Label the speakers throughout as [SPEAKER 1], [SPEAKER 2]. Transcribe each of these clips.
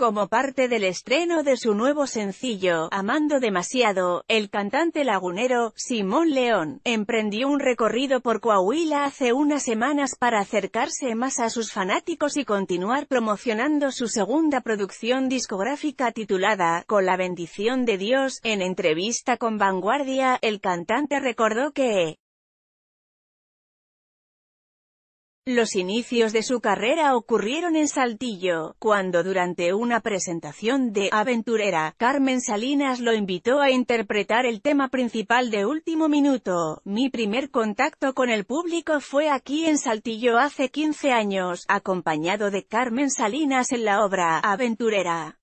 [SPEAKER 1] Como parte del estreno de su nuevo sencillo, Amando Demasiado, el cantante lagunero, Simón León, emprendió un recorrido por Coahuila hace unas semanas para acercarse más a sus fanáticos y continuar promocionando su segunda producción discográfica titulada, Con la bendición de Dios. En entrevista con Vanguardia, el cantante recordó que, Los inicios de su carrera ocurrieron en Saltillo, cuando durante una presentación de Aventurera, Carmen Salinas lo invitó a interpretar el tema principal de Último Minuto. Mi primer contacto con el público fue aquí en Saltillo hace 15 años, acompañado de Carmen Salinas en la obra Aventurera.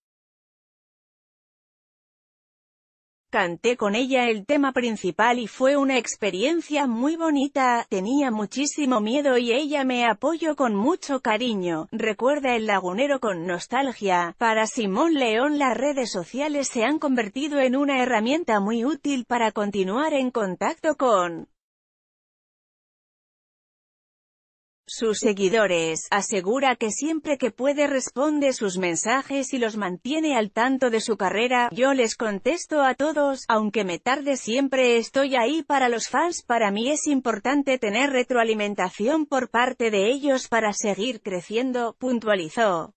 [SPEAKER 1] Canté con ella el tema principal y fue una experiencia muy bonita, tenía muchísimo miedo y ella me apoyó con mucho cariño, recuerda el lagunero con nostalgia. Para Simón León las redes sociales se han convertido en una herramienta muy útil para continuar en contacto con sus seguidores, asegura que siempre que puede responde sus mensajes y los mantiene al tanto de su carrera, yo les contesto a todos, aunque me tarde siempre estoy ahí para los fans, para mí es importante tener retroalimentación por parte de ellos para seguir creciendo, puntualizó.